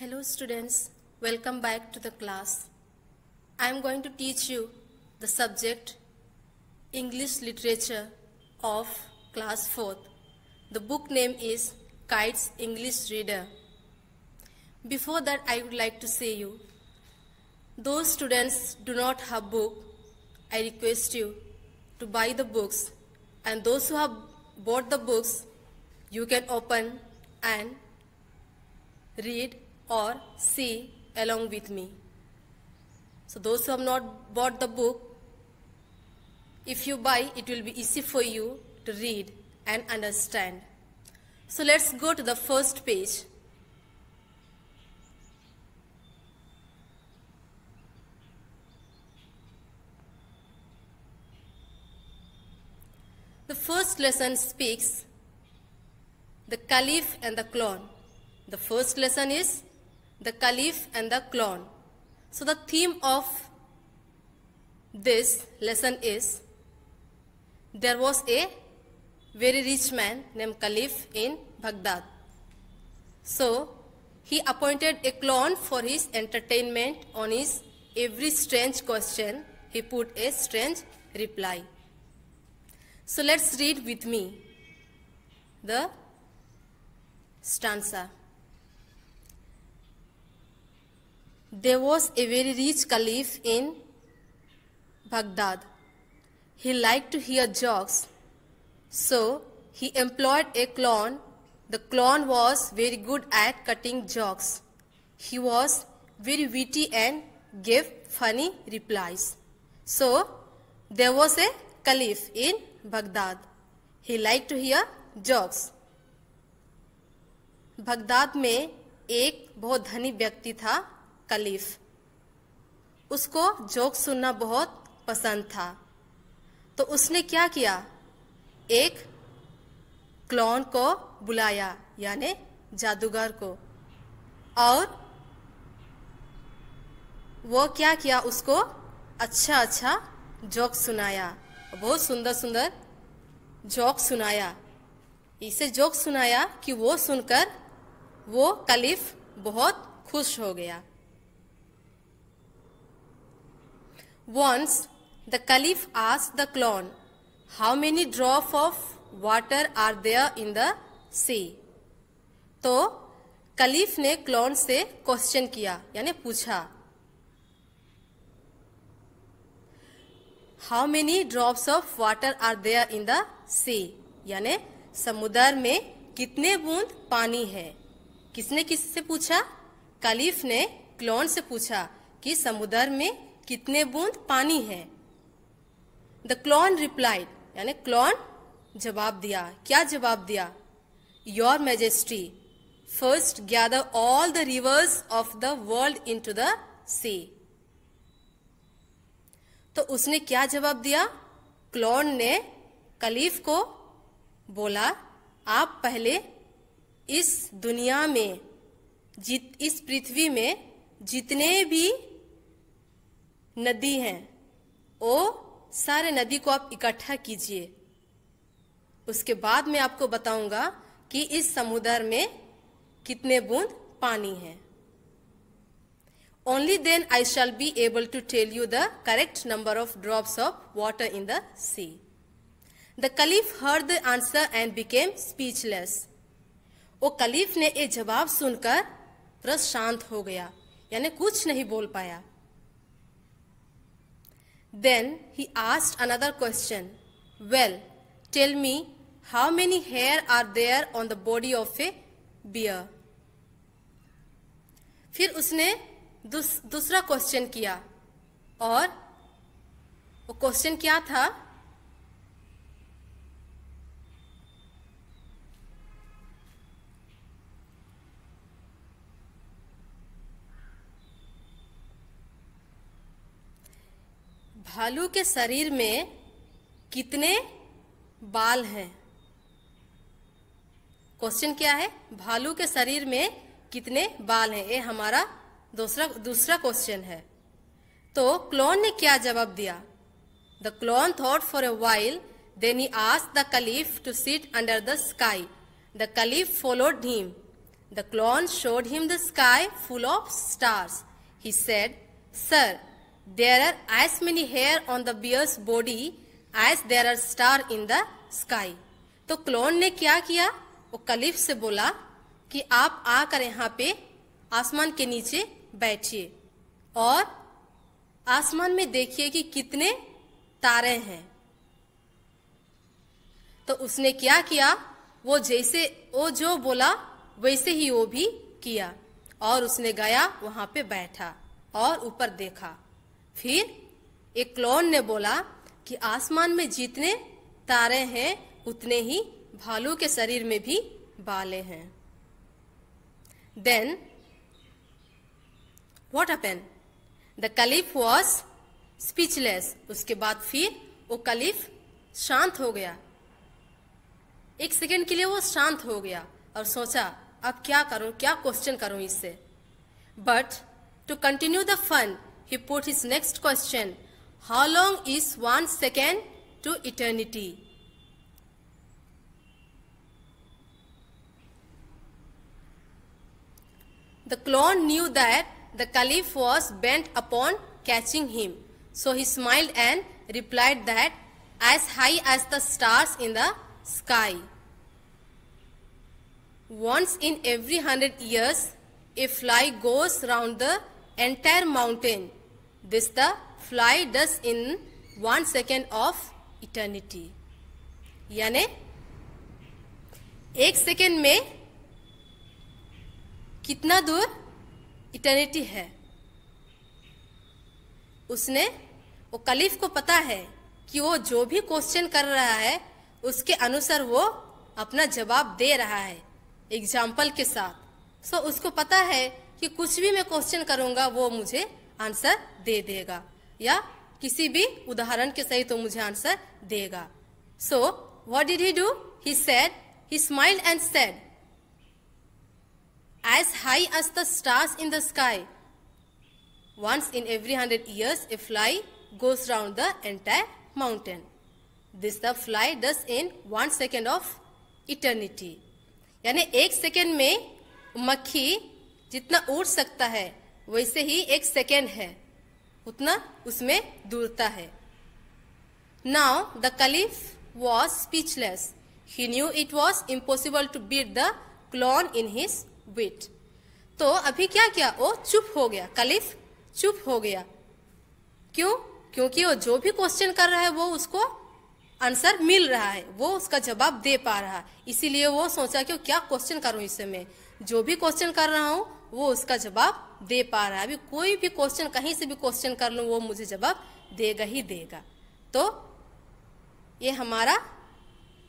Hello students, welcome back to the class. I am going to teach you the subject English Literature of class 4th. The book name is Kites English Reader. Before that I would like to say you, those students do not have book, I request you to buy the books and those who have bought the books, you can open and read or see along with me. So those who have not bought the book, if you buy, it will be easy for you to read and understand. So let's go to the first page. The first lesson speaks the caliph and the clone. The first lesson is the caliph and the clone. So the theme of this lesson is there was a very rich man named caliph in Baghdad. So he appointed a clone for his entertainment on his every strange question he put a strange reply. So let's read with me the stanza. There was a very rich caliph in Baghdad. He liked to hear jokes, so he employed a clown. The clown was very good at cutting jokes. He was very witty and gave funny replies. So, there was a caliph in Baghdad. He liked to hear jokes. Baghdad में एक बहुत धनी व्यक्ति था कलीफ उसको joke सुनना बहुत पसंद था तो उसने क्या किया एक क्लोन को बुलाया यानी जादूगर को और वो क्या किया उसको अच्छा अच्छा जोक सुनाया बहुत सुंदर सुंदर जोक सुनाया इसे जोक सुनाया कि वो सुनकर वो कलीफ बहुत खुश हो गया Once the caliph asked the clown, How many drops of water are there in the sea? तो कलीफ ने क्लोन से क्वेश्चन किया यानी पूछा how many drops of water are there in the sea यानी समुद्र में कितने बूंद पानी है किसने किससे पूछा कलीफ ने क्लोन से पूछा कि समुद्र में कितने बूंद पानी है द क्लॉन रिप्लाइड यानी क्लॉन जवाब दिया क्या जवाब दिया your majesty first gather all the rivers of the world into the sea तो उसने क्या जवाब दिया क्लॉन ने कलीफ को बोला आप पहले इस दुनिया में जित इस पृथ्वी में जितने भी नदी है ओ सारे नदी को आप इकट्ठा कीजिए उसके बाद में आपको बताऊंगा कि इस समुद्र में कितने बूंद पानी है only then I shall be able to tell you the correct number of drops of water in the sea the caliph heard the answer and became speechless वो कलीफ ने ये जवाब सुनकर शांत हो गया यानी कुछ नहीं बोल पाया Then he asked another question. Well, tell me, how many hair are there on the body of a bear? फिर उसने दूसरा क्वेश्चन किया और वो क्वेश्चन क्या था भालू के शरीर में कितने बाल हैं क्वेश्चन क्या है भालू के शरीर में कितने बाल हैं ये हमारा दूसरा दूसरा क्वेश्चन है तो क्लोन ने क्या जवाब दिया the clown thought for a while then he ask the caliph to sit under the sky the caliph followed him the clown showed him the sky full of stars he said sir There are as many hair on the bear's body as there are star in the sky. तो clown ने क्या किया वो कलीफ से बोला कि आप आकर यहाँ पे आसमान के नीचे बैठिए और आसमान में देखिए कि कितने तारे हैं तो उसने क्या किया वो जैसे वो जो बोला वैसे ही वो भी किया और उसने गया वहां पे बैठा और ऊपर देखा फिर एक क्लोन ने बोला कि आसमान में जितने तारे हैं उतने ही भालू के शरीर में भी बाले हैं then what upon the caliph was speechless उसके बाद फिर वो कलिफ शांत हो गया एक सेकेंड के लिए वो शांत हो गया और सोचा अब क्या करूं क्या क्वेश्चन करूं इससे but to continue the fun he put his next question, how long is one second to eternity? The clone knew that the caliph was bent upon catching him. So he smiled and replied that as high as the stars in the sky. Once in every hundred years, a fly goes round the entire mountain This the fly does in one second of eternity. यानी एक second में कितना दूर eternity है उसने वो कलीफ को पता है कि वो जो भी क्वेश्चन कर रहा है उसके अनुसार वो अपना जवाब दे रहा है एग्जाम्पल के साथ सो so, उसको पता है कि कुछ भी मैं क्वेश्चन करूंगा वो मुझे आंसर दे देगा या किसी भी उदाहरण के सही तो मुझे आंसर देगा so what did he do he said he smile and said as high as the stars in the sky once in every hundred years a fly goes round the entire mountain this the fly does in one second of eternity यानी एक second में मक्खी जितना उड़ सकता है वैसे ही एक सेकेंड है उतना उसमें दूरता है now the caliph was speechless he knew it was impossible to beat the clown in his wit तो अभी क्या किया वो चुप हो गया कलीफ चुप हो गया क्यों क्योंकि वो जो भी क्वेश्चन कर रहा है वो उसको आंसर मिल रहा है वो उसका जवाब दे पा रहा है इसीलिए वो सोचा कि क्या क्वेश्चन करूं इस समय जो भी क्वेश्चन कर रहा हूं वो उसका जवाब दे पा रहा है अभी कोई भी क्वेश्चन कहीं से भी क्वेश्चन कर लो वो मुझे जवाब देगा ही देगा तो ये हमारा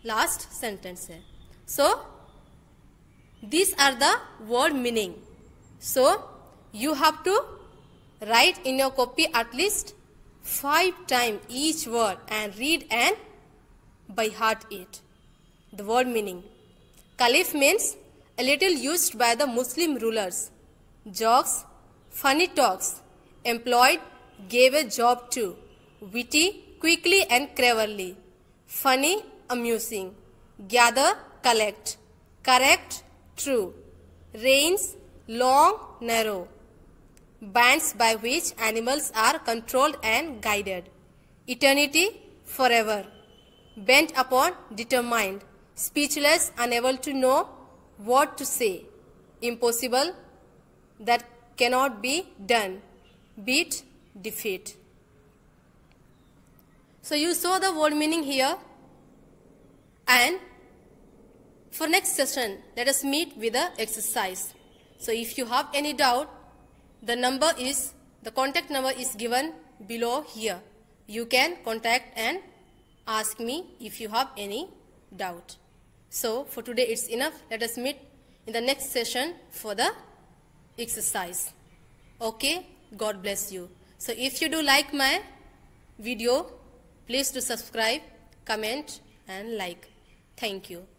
लास्ट सेंटेंस है so this are the word meaning so you have to write in your copy at least five time each word and read and by heart it the word meaning caliph means a little use by the Muslim rulers jokes, funny talks. Employed gave a job to. Witty, quickly and cleverly. Funny, amusing. Gather, collect. Correct, true. Reins, long, narrow. Bands by which animals are controlled and guided. Eternity, forever. Bent upon, determined. Speechless, unable to know what to say. Impossible, that cannot be done. Beat defeat. So you saw the word meaning here and for next session let us meet with the exercise. So if you have any doubt the number is the contact number is given below here. You can contact and ask me if you have any doubt. So for today it's enough. Let us meet in the next session for the exercise. Okay, God bless you. So if you do like my video, please do subscribe, comment and like. Thank you.